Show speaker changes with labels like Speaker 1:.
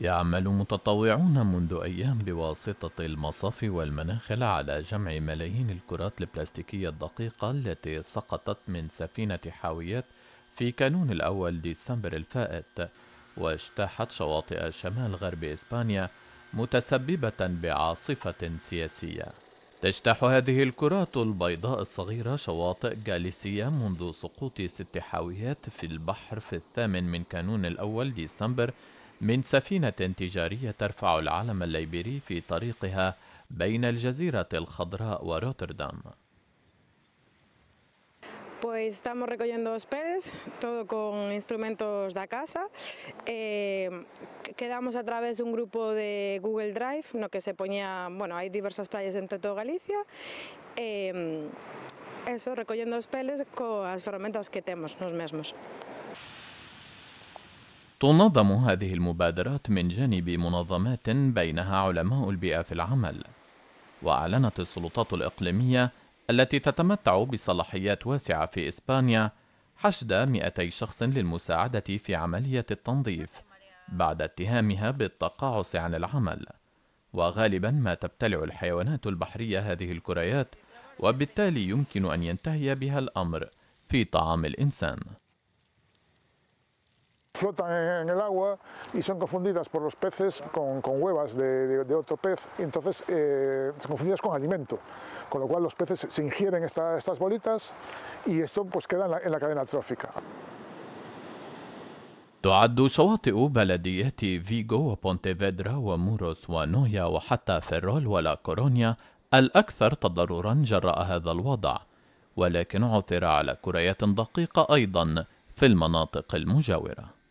Speaker 1: يعمل متطوعون منذ أيام بواسطة المصافي والمناخل على جمع ملايين الكرات البلاستيكية الدقيقة التي سقطت من سفينة حاويات في كانون الأول ديسمبر الفائت واجتاحت شواطئ شمال غرب إسبانيا متسببة بعاصفة سياسية تجتاح هذه الكرات البيضاء الصغيرة شواطئ جاليسيا منذ سقوط ست حاويات في البحر في الثامن من كانون الأول ديسمبر بين
Speaker 2: Pues estamos recogiendo peles todo con instrumentos de casa. Eh, quedamos a través de un grupo de Google Drive, no que se ponía, bueno, hay diversas playas entre todo Galicia. Eh, eso, recogiendo os peles las ferramentas que tenemos, nos mismos.
Speaker 1: تنظم هذه المبادرات من جانب منظمات بينها علماء البيئة في العمل وأعلنت السلطات الإقليمية التي تتمتع بصلاحيات واسعة في إسبانيا حشد 200 شخص للمساعدة في عملية التنظيف بعد اتهامها بالتقاعس عن العمل وغالبا ما تبتلع الحيوانات البحرية هذه الكريات وبالتالي يمكن أن ينتهي بها الأمر في طعام الإنسان
Speaker 3: flotan en el agua y son confundidas por los peces con, con huevas de, de, de, otro pez, entonces eh, son confundidas con alimento, con lo cual los peces se ingieren esta, estas bolitas y esto pues queda en la, en la cadena trófica.
Speaker 1: تعد شواطئ بلديات فيغو وبونتيفيدرا وموروس ونويا وحتى فيرول ولا كورونيا الأكثر تضررا جراء هذا الوضع ولكن عثر على كريات دقيقة أيضا في المناطق المجاورة